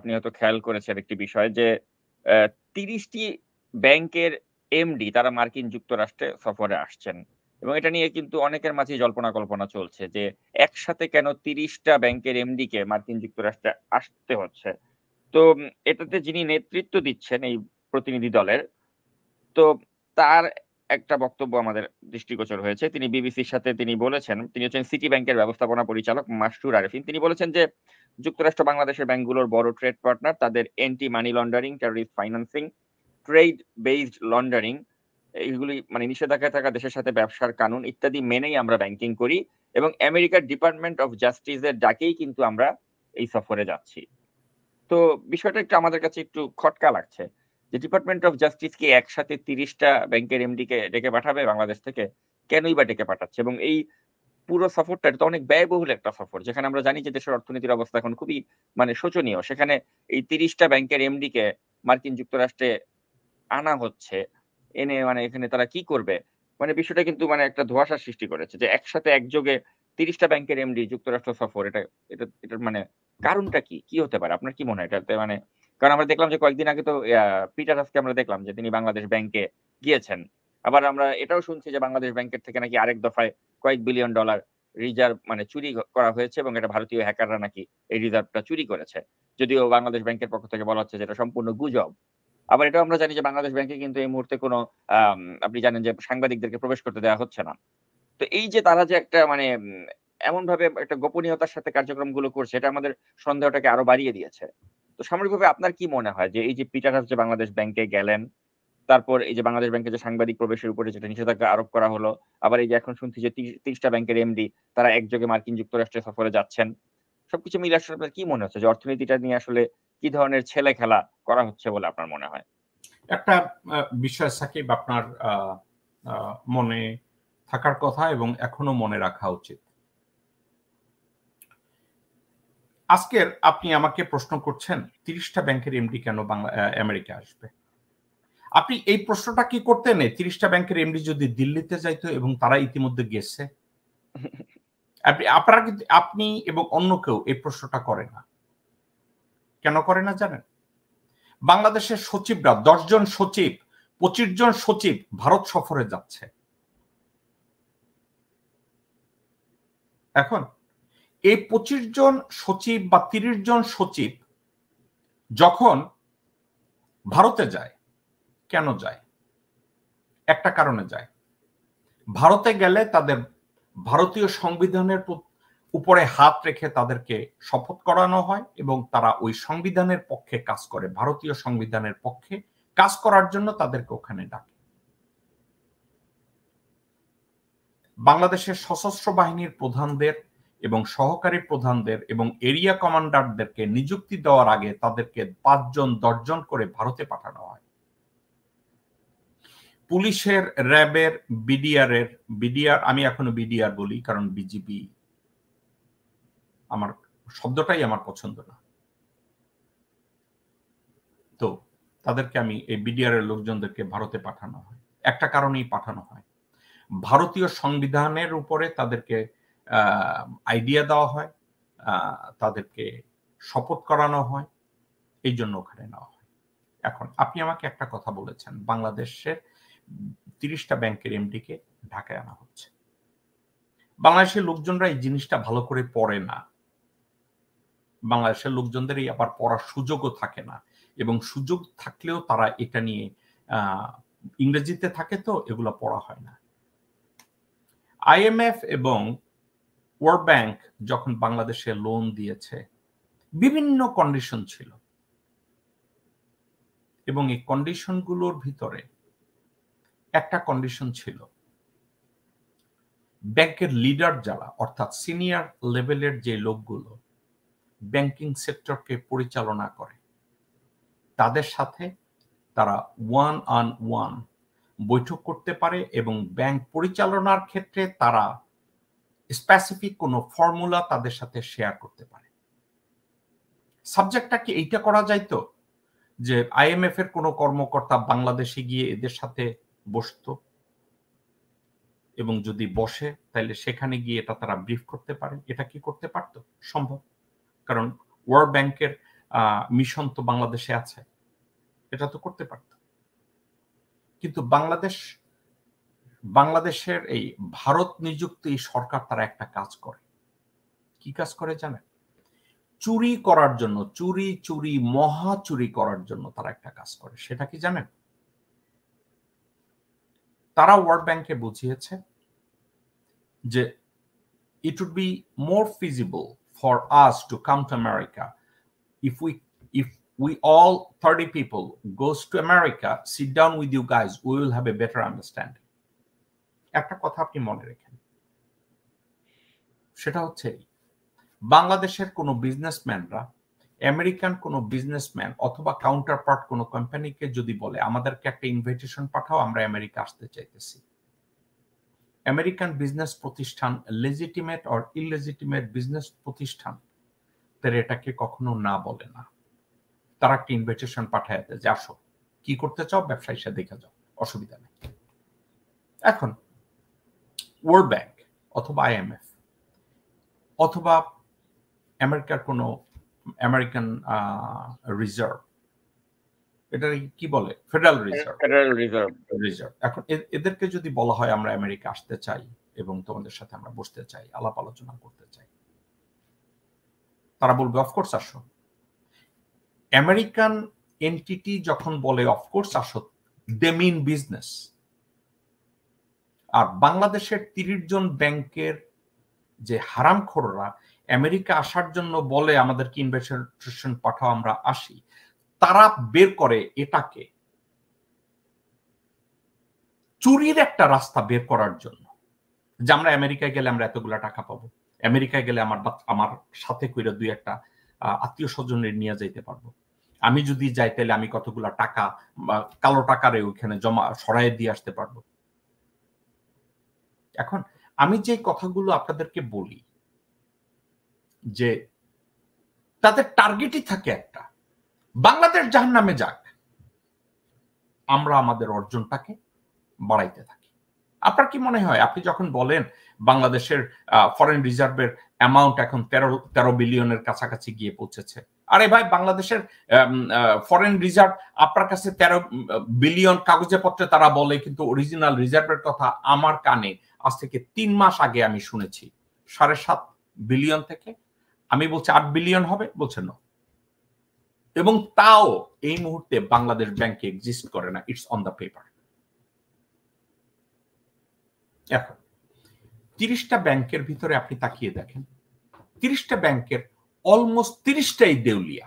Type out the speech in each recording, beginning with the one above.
আপনি হয়তো খেয়াল করেছেন একটি বিষয় যে তিরিশটি ব্যাংকের এমডি তারা মার্কিন যুক্তরাষ্ট্রে সফরে আসছেন এবং এটা নিয়ে কিন্তু অনেকের মাঝে জল্পনা কল্পনা চলছে যে একসাথে কেন তিরিশটা ব্যাংকের এমডি কে মার্কিন যুক্তরাষ্ট্রে আসতে হচ্ছে তো এটাতে যিনি নেতৃত্ব দিচ্ছেন এই প্রতিনিধি দলের তো তার একটা বক্তব্য আমাদের দৃষ্টিগোচর হয়েছে তিনি বিবিসির সাথে তিনি বলেছেন তিনি হচ্ছেন সিটি ব্যাংকের ব্যবস্থাপনা পরিচালক মাসুর আরেফিন তিনি বলেছেন যে যুক্তরাষ্ট্র বাংলাদেশের ব্যাংকগুলোর বড় ট্রেড পার্টনার তাদের anti money laundering terrorist financing trade based laundering এইগুলি মানে নিষেধাজ্ঞায় থাকা দেশের সাথে ব্যবসার কানুন ইত্যাদি মেনেই আমরা ব্যাংকিং করি এবং আমেরিকার ডিপার্টমেন্ট অফ জাস্টিসের ডাকেই কিন্তু আমরা এই সফরে যাচ্ছি তো বিষয়টা একটু আমাদের কাছে একটু খটকা লাগছে যে ডিপার্টমেন্ট অফ জাস্টিস কি একসাথে তিরিশটা ব্যাংকের এমডি কে ডেকে পাঠাবে বাংলাদেশ থেকে কেনই বা ডেকে পাঠাচ্ছে এবং এই পুরো সফরটা এটা অনেক ব্যয়বহুল একটা সফর যেখানে আমরা জানি যে দেশের অর্থনীতির অবস্থা এখন খুবই মানে শোচনীয় সেখানে এই তিরিশটা ব্যাংকের এমডি কে মার্কিন যুক্তরাষ্ট্রে আনা হচ্ছে এনে মানে এখানে তারা কি করবে মানে বিষয়টা কিন্তু মানে একটা ধোয়াশার সৃষ্টি করেছে যে একসাথে একযোগে তিরিশটা ব্যাংকের এমডি যুক্তরাষ্ট্র সফর এটা এটা এটার মানে কারণটা কি কি হতে পারে আপনার কি মনে হয় এটাতে মানে কারণ আমরা দেখলাম যে কয়েকদিন আগে তো পিটার আজকে আমরা দেখলাম যে তিনি বাংলাদেশ ব্যাংকে গিয়েছেন আবার আমরা এটাও শুনছি যে বাংলাদেশ ব্যাংকের থেকে নাকি আরেক দফায় কয়েক বিলিয়ন ডলার রিজার্ভ মানে চুরি করা হয়েছে এবং এটা ভারতীয় হ্যাকাররা নাকি এই রিজার্ভটা চুরি করেছে যদিও বাংলাদেশ ব্যাংকের পক্ষ থেকে বলা হচ্ছে যে এটা সম্পূর্ণ গুজব আবার এটাও আমরা জানি যে বাংলাদেশ ব্যাংকে কিন্তু এই মুহূর্তে কোনো আপনি জানেন যে সাংবাদিকদেরকে প্রবেশ করতে দেওয়া হচ্ছে না তো এই যে তারা যে একটা মানে এমন ভাবে একটা গোপনীয়তার সাথে কার্যক্রম গুলো করছে এটা আমাদের সন্দেহটাকে আরো বাড়িয়ে দিয়েছে তো সামরিকভাবে আপনার কি মনে হয় যে এই যে পিটার হাস যে বাংলাদেশ ব্যাংকে গেলেন তারপর এই যে বাংলাদেশ ব্যাংকে যে সাংবাদিক প্রবেশের উপরে যেটা নিষেধাজ্ঞা আরোপ করা হলো আবার এই যে এখন শুনছি যে তিরিশটা ব্যাংকের এমডি তারা একযোগে মার্কিন যুক্তরাষ্ট্রে সফরে যাচ্ছেন সবকিছু মিলে আসলে আপনার কি মনে হচ্ছে যে অর্থনীতিটা নিয়ে আসলে কি ধরনের ছেলে খেলা করা হচ্ছে বলে আপনার মনে হয় একটা বিষয় সাকিব আপনার মনে থাকার কথা এবং এখনো মনে রাখা উচিত আজকের আপনি আমাকে প্রশ্ন করছেন তিরিশটা ব্যাংকের এমডি কেন বাংলা আমেরিকা আসবে আপনি এই প্রশ্নটা কি করতেন তিরিশটা ব্যাংকের এমডি যদি দিল্লিতে যাইতো এবং তারা ইতিমধ্যে গেছে আপনি আপনারা কিন্তু আপনি এবং অন্য কেউ এই প্রশ্নটা করে না কেন করে না জানেন বাংলাদেশের সচিবরা দশজন সচিব পঁচিশ জন সচিব ভারত সফরে যাচ্ছে এখন এই পঁচিশ জন সচিব বা তিরিশ জন সচিব যখন ভারতে যায় কেন যায় একটা কারণে যায় ভারতে গেলে তাদের ভারতীয় সংবিধানের উপরে হাত রেখে তাদেরকে শপথ করানো হয় এবং তারা ওই সংবিধানের পক্ষে কাজ করে ভারতীয় সংবিধানের পক্ষে কাজ করার জন্য তাদেরকে ওখানে ডাকে বাংলাদেশের সশস্ত্র বাহিনীর প্রধানদের এবং সহকারী প্রধানদের এবং এরিয়া কমান্ডারদেরকে নিযুক্তি দেওয়ার আগে তাদেরকে পাঁচজন দশজন করে ভারতে পাঠানো হয় পুলিশের র্যাবের বিডিআর এর বিডিআর আমি এখনো বিডিআর বলি কারণ বিজিবি আমার শব্দটাই আমার পছন্দ না তো তাদেরকে আমি এই বিডিআর এর লোকজনদেরকে ভারতে পাঠানো হয় একটা কারণেই পাঠানো হয় ভারতীয় সংবিধানের উপরে তাদেরকে আইডিয়া দেওয়া হয় তাদেরকে শপথ করানো হয় এই জন্য ওখানে নেওয়া হয় এখন আপনি আমাকে একটা কথা বলেছেন বাংলাদেশের তিরিশটা ব্যাংকের এমডিকে ঢাকায় আনা হচ্ছে বাংলাদেশের লোকজনরা এই জিনিসটা ভালো করে পড়ে না বাংলাদেশের লোকজনদের এই আবার পড়ার সুযোগও থাকে না এবং সুযোগ থাকলেও তারা এটা নিয়ে ইংরেজিতে থাকে তো এগুলো পড়া হয় না আইএমএফ এবং ওয়ার্ল্ড ব্যাংক যখন বাংলাদেশে লোন দিয়েছে বিভিন্ন কন্ডিশন ছিল এবং এই কন্ডিশনগুলোর ভিতরে একটা কন্ডিশন ছিল ব্যাংকের লিডার যারা অর্থাৎ সিনিয়র লেভেলের যে লোকগুলো ব্যাংকিং সেক্টরকে পরিচালনা করে তাদের সাথে তারা ওয়ান অন ওয়ান বৈঠক করতে পারে এবং ব্যাংক পরিচালনার ক্ষেত্রে তারা স্পেসিফিক কোনো ফর্মুলা তাদের সাথে শেয়ার করতে পারে সাবজেক্টটা কি এইটা করা যাইতো যে আইএমএফ এর কোনো কর্মকর্তা বাংলাদেশে গিয়ে এদের সাথে বসত এবং যদি বসে তাহলে সেখানে গিয়ে এটা তারা ব্রিফ করতে পারে এটা কি করতে পারত সম্ভব কারণ ওয়ার্ল্ড ব্যাংকের মিশন তো বাংলাদেশে আছে এটা তো করতে পারত কিন্তু বাংলাদেশ বাংলাদেশের এই ভারত নিযুক্ত এই সরকার তারা একটা কাজ করে কি কাজ করে জানেন চুরি করার জন্য চুরি চুরি মহা চুরি করার জন্য তারা একটা কাজ করে সেটা কি জানেন তারা ওয়ার্ল্ড ব্যাংকে বুঝিয়েছে যে it would be more feasible for us to come to america if we if we all 30 people goes to america sit down with you guys we will have a better understanding একটা কথা আপনি মনে রেখেন সেটা হচ্ছে বাংলাদেশের কোনো বিজনেসম্যানরা আমেরিকান কোনো বিজনেসম্যান অথবা কাউন্টার পার্ট কোনো কোম্পানিকে যদি বলে আমাদেরকে একটা ইনভাইটেশন পাঠাও আমরা আমেরিকা আসতে চাইতেছি আমেরিকান বিজনেস প্রতিষ্ঠান লেজিটিমেট অর ইলেজিটিমেট বিজনেস প্রতিষ্ঠান তারা এটাকে কখনো না বলে না তারা একটা ইনভাইটেশন পাঠায় যে আসো কি করতে চাও ব্যবসায়ী সাথে দেখা যাও অসুবিধা নেই এখন ওয়ার্ল্ড ব্যাংক অথবা আইএমএফ অথবা আমেরিকার কোনো আমেরিকান রিজার্ভ এটা কি বলে federal reserve federal reserve reserve এখন এদেরকে যদি বলা হয় আমরা আমেরিকা আসতে চাই এবং তোমাদের সাথে আমরা বসতে চাই আলাপ আলোচনা করতে চাই তারা বলবে অফকোর্স আসো আমেরিকান এনটিটি যখন বলে অফকোর্স আসো দে মিন বিজনেস আর বাংলাদেশের তিরিশ জন ব্যাংকের যে হারামখোররা আমেরিকা আসার জন্য বলে আমাদেরকে ইনভেস্টেশন পাঠাও আমরা আসি তারা বের করে এটাকে চুরির একটা রাস্তা বের করার জন্য যে আমরা আমেরিকায় গেলে আমরা এতগুলা টাকা পাবো আমেরিকায় গেলে আমার আমার সাথে কইরা দুই একটা আত্মীয় স্বজনের নিয়ে যাইতে পারবো আমি যদি যাই তাহলে আমি কতগুলা টাকা কালো টাকারে ওইখানে জমা সরাই দিয়ে আসতে পারবো এখন আমি যে কথাগুলো আপনাদেরকে বলি যে তাদের টার্গেটই থাকে একটা বাংলাদেশ জাহান নামে যাক আমরা আমাদের অর্জনটাকে বাড়াইতে থাকি আপনার কি মনে হয় আপনি যখন বলেন বাংলাদেশের ফরেন রিজার্ভের অ্যামাউন্ট এখন তেরো তেরো বিলিয়নের কাছাকাছি গিয়ে পৌঁছেছে আরে ভাই বাংলাদেশের ফরেন রিজার্ভ আপনার কাছে তেরো বিলিয়ন কাগজে পত্রে তারা বলে কিন্তু অরিজিনাল রিজার্ভের কথা আমার কানে আজ থেকে তিন মাস আগে আমি শুনেছি সাড়ে সাত বিলিয়ন থেকে আমি বলছি আট বিলিয়ন হবে বলছেন না এবং তাও এই মুহূর্তে বাংলাদেশ ব্যাংকে এক্সিস্ট করে না ইটস অন দ্য পেপার এখন তিরিশটা ব্যাংকের ভিতরে আপনি তাকিয়ে দেখেন তিরিশটা ব্যাংকের almost 30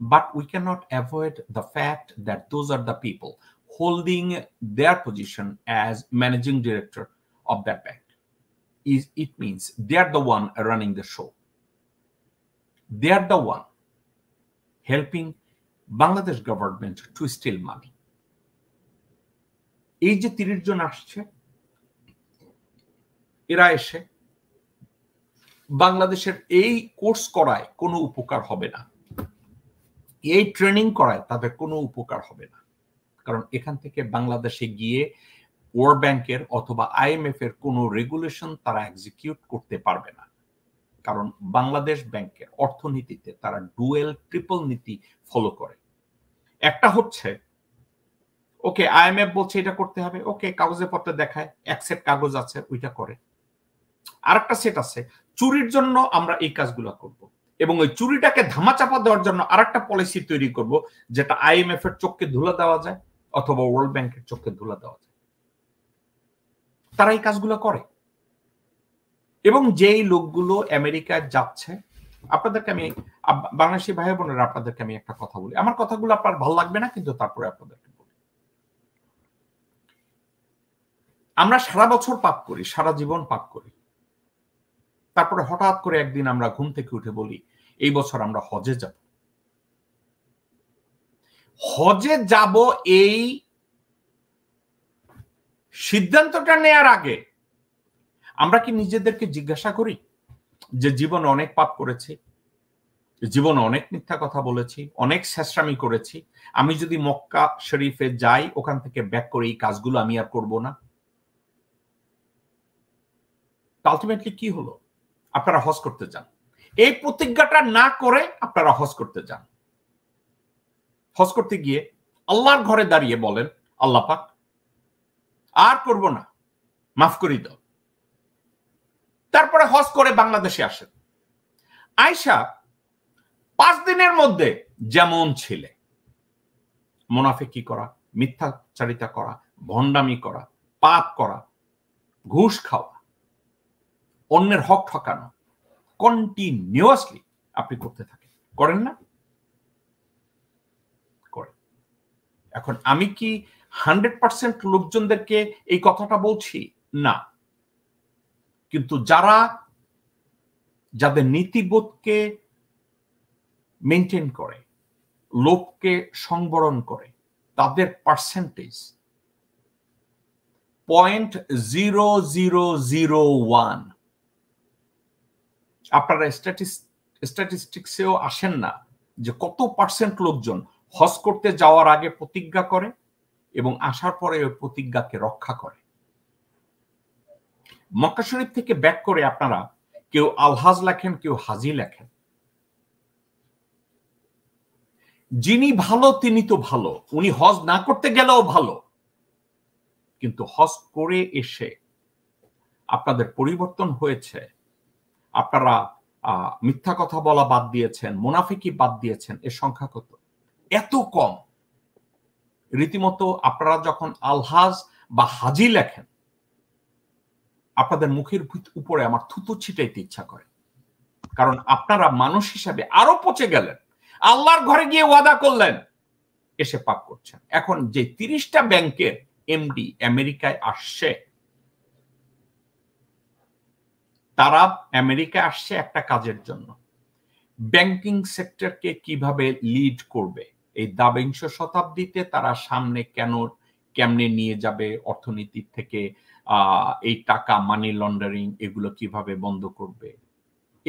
But we cannot avoid the fact that those are the people holding their position as managing director of that bank. Is it means they're the one running the show. They're the one helping Bangladesh government to steal money. এই যে তিরিশ জন বাংলাদেশের এই course করায় কোনো উপকার হবে না এই ট্রেনিং করায় তাদের কোনো উপকার হবে না কারণ এখান থেকে বাংলাদেশে গিয়ে ওয়ার্ল্ড ব্যাংকের অথবা আইএমএফ এর কোনো রেগুলেশন তারা এক্সিকিউট করতে পারবে না কারণ বাংলাদেশ ব্যাংকের অর্থনীতিতে তারা ডুয়েল ট্রিপল নীতি ফলো করে একটা হচ্ছে ওকে আইএমএফ বলছে এটা করতে হবে ওকে কাগজে পত্রে দেখায় অ্যাকসেপ্ট কাগজ আছে ওইটা করে আরেকটা সেট আছে চুরির জন্য আমরা এই কাজগুলো করব এবং ওই চুরিটাকে ধামাচাপা দেওয়ার জন্য আরেকটা পলিসি তৈরি করব যেটা আইএমএফ এর চোখকে ধুলা দেওয়া যায় অথবা ওয়ার্ল্ড ব্যাংকের চোখকে ধুলা দেওয়া যায় তারা এই কাজগুলো করে এবং যেই লোকগুলো আমেরিকায় যাচ্ছে আপনাদেরকে আমি বাংলাদেশি ভাই বোনের আপনাদেরকে আমি একটা কথা বলি আমার কথাগুলো আপনার ভালো লাগবে না কিন্তু তারপরে আপনাদেরকে বলি আমরা সারা বছর পাপ করি সারা জীবন পাপ করি তারপরে হঠাৎ করে একদিন আমরা ঘুম থেকে উঠে বলি এই বছর আমরা হজে যাব হজে যাব এই সিদ্ধান্তটা নেয়ার আগে আমরা কি নিজেদেরকে জিজ্ঞাসা করি যে জীবন অনেক পাপ করেছি জীবন অনেক মিথ্যা কথা বলেছি অনেক শেষরামি করেছি আমি যদি মক্কা শরীফে যাই ওখান থেকে ব্যাক করে এই কাজগুলো আমি আর করব না আলটিমেটলি কি হলো আপনারা হজ করতে যান এই প্রতিজ্ঞাটা না করে আপনারা হজ করতে যান হজ করতে গিয়ে আল্লাহর ঘরে দাঁড়িয়ে বলেন আল্লাহ পাক আর করব না মাফ করি দাও তারপরে হজ করে বাংলাদেশে আসেন আয়সা পাঁচ দিনের মধ্যে যেমন ছিলে কি করা মিথ্যাচারিতা করা ভণ্ডামি করা পাপ করা ঘুষ খাওয়া অন্যের হক ঠকানো কন্টিনিউয়াসলি আপনি করতে থাকেন করেন না এখন আমি কি হান্ড্রেড পার্সেন্ট লোকজনদেরকে এই কথাটা বলছি না কিন্তু যারা যাদের নীতিবোধকে মেনটেন করে লোভকে সংবরণ করে তাদের percentage point zero zero zero one আপনারা স্ট্যাটিস্টিক্সেও আসেন না যে কত পার্সেন্ট লোকজন হজ করতে যাওয়ার আগে প্রতিজ্ঞা করে এবং আসার পরে ওই প্রতিজ্ঞাকে রক্ষা করে মক্কা শরীফ থেকে ব্যাক করে আপনারা কেউ আলহাজ লেখেন কেউ হাজি লেখেন যিনি ভালো তিনি তো ভালো উনি হজ না করতে গেলেও ভালো কিন্তু হজ করে এসে আপনাদের পরিবর্তন হয়েছে আপনারা মিথ্যা কথা বলা বাদ দিয়েছেন মুনাফিকি বাদ দিয়েছেন এ সংখ্যা কত এত কম রীতিমতো আপনারা যখন আলহাজ বা হাজি লেখেন আপনাদের মুখের উপরে আমার থুতু ছিটাইতে ইচ্ছা করে কারণ আপনারা মানুষ হিসাবে আরো পচে গেলেন আল্লাহর ঘরে গিয়ে ওয়াদা করলেন এসে পাপ করছেন এখন যে তিরিশটা ব্যাংকের এমডি আমেরিকায় আসছে তারা আমেরিকা আসছে একটা কাজের জন্য ব্যাংকিং সেক্টরকে কিভাবে লিড করবে এই দাবিংশ শতাব্দীতে তারা সামনে কেন কেমনে নিয়ে যাবে অর্থনীতির থেকে এই টাকা মানি লন্ডারিং এগুলো কিভাবে বন্ধ করবে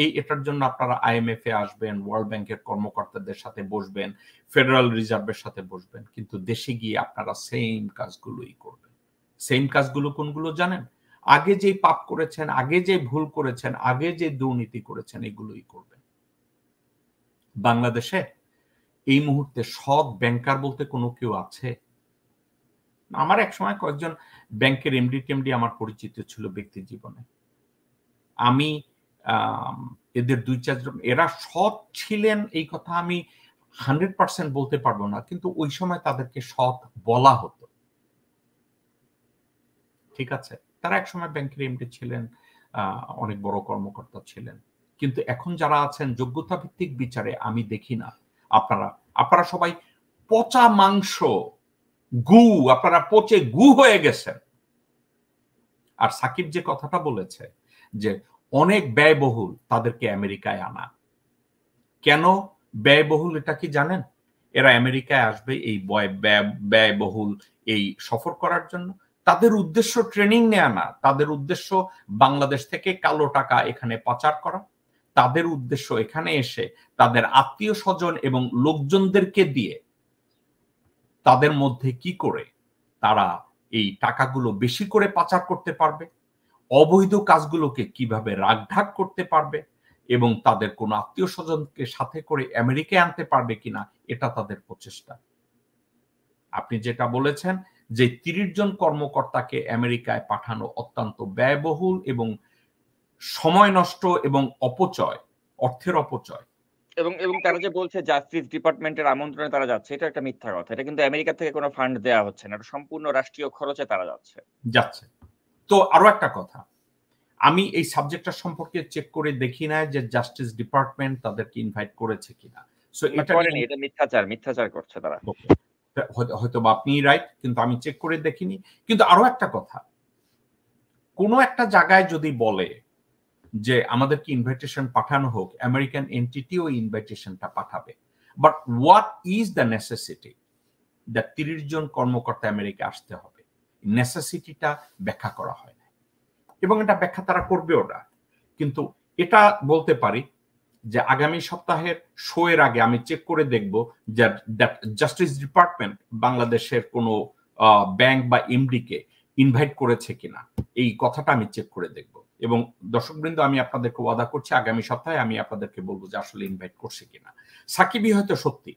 এই এটার জন্য আপনারা আইএমএফ এ আসবেন ওয়ার্ল্ড ব্যাংকের কর্মকর্তাদের সাথে বসবেন ফেডারেল রিজার্ভের সাথে বসবেন কিন্তু দেশে গিয়ে আপনারা সেম কাজগুলোই করবেন সেম কাজগুলো কোনগুলো জানেন আগে যে পাপ করেছেন আগে যে ভুল করেছেন আগে যে দুর্নীতি করেছেন এগুলোই করবেন বাংলাদেশে এই মুহূর্তে সৎ ব্যাংকার বলতে কোনো কেউ আছে আমার এক সময় কয়েকজন ব্যাংকের এমডি টেমডি আমার পরিচিত ছিল ব্যক্তি জীবনে আমি এদের দুই চারজন এরা সৎ ছিলেন এই কথা আমি হান্ড্রেড পার্সেন্ট বলতে পারবো না কিন্তু ওই সময় তাদেরকে সৎ বলা হতো ঠিক আছে তারা একসময় ব্যাংকের এমডি ছিলেন অনেক বড় কর্মকর্তা ছিলেন কিন্তু এখন যারা আছেন যোগ্যতা ভিত্তিক বিচারে আমি দেখি না আপনারা আপনারা সবাই পচা মাংস গু আপনারা পচে গু হয়ে গেছেন আর সাকিব যে কথাটা বলেছে যে অনেক ব্যয়বহুল তাদেরকে আমেরিকায় আনা কেন ব্যয়বহুল এটা কি জানেন এরা আমেরিকায় আসবে এই ব্যয়বহুল এই সফর করার জন্য তাদের উদ্দেশ্য ট্রেনিং নেয়া না তাদের উদ্দেশ্য বাংলাদেশ থেকে কালো টাকা এখানে পাচার করা তাদের উদ্দেশ্য এখানে এসে তাদের আত্মীয় স্বজন এবং লোকজনদেরকে দিয়ে তাদের মধ্যে কি করে তারা এই টাকাগুলো বেশি করে পাচার করতে পারবে অবৈধ কাজগুলোকে কিভাবে রাগঢাক করতে পারবে এবং তাদের কোনো আত্মীয় স্বজনকে সাথে করে আমেরিকায় আনতে পারবে কিনা এটা তাদের প্রচেষ্টা আপনি যেটা বলেছেন যে তিরিশ জন কর্মকর্তাকে আমেরিকায় পাঠানো অত্যন্ত ব্যয়বহুল এবং সময় নষ্ট এবং অপচয় অর্থের অপচয় এবং এবং তারা যে বলছে জাস্টিস ডিপার্টমেন্টের আমন্ত্রণে তারা যাচ্ছে এটা একটা মিথ্যা কথা এটা কিন্তু আমেরিকা থেকে কোনো ফান্ড দেওয়া হচ্ছে না সম্পূর্ণ রাষ্ট্রীয় খরচে তারা যাচ্ছে যাচ্ছে তো আরো একটা কথা আমি এই সাবজেক্টটা সম্পর্কে চেক করে দেখি না যে জাস্টিস ডিপার্টমেন্ট তাদেরকে ইনভাইট করেছে কিনা সো এটা মিথ্যাচার মিথ্যাচার করছে তারা হয়তো বা আপনি রাইট কিন্তু আমি চেক করে দেখিনি কিন্তু আরো একটা কথা কোন একটা জায়গায় যদি বলে যে আমাদেরকে ইনভাইটেশন পাঠানো হোক আমেরিকান এন্টিটি ওই ইনভাইটেশনটা পাঠাবে but what is the necessity the তিরিশ জন কর্মকর্তা আমেরিকা আসতে হবে নেসেসিটিটা ব্যাখ্যা করা হয় না এবং এটা ব্যাখ্যা তারা করবেও না কিন্তু এটা বলতে পারি যে আগামী সপ্তাহের শো এর আগে আমি চেক করে দেখব যে জাস্টিস ডিপার্টমেন্ট বাংলাদেশের কোনো ব্যাংক বা এমডি কে ইনভাইট করেছে কিনা এই কথাটা আমি চেক করে দেখব এবং দর্শকবৃন্দ আমি আপনাদেরকে ওয়াদা করছি আগামী সপ্তাহে আমি আপনাদেরকে বলবো যে আসলে ইনভাইট করছে কিনা সাকিবি হয়তো সত্যি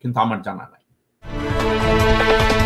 কিন্তু আমার জানা নাই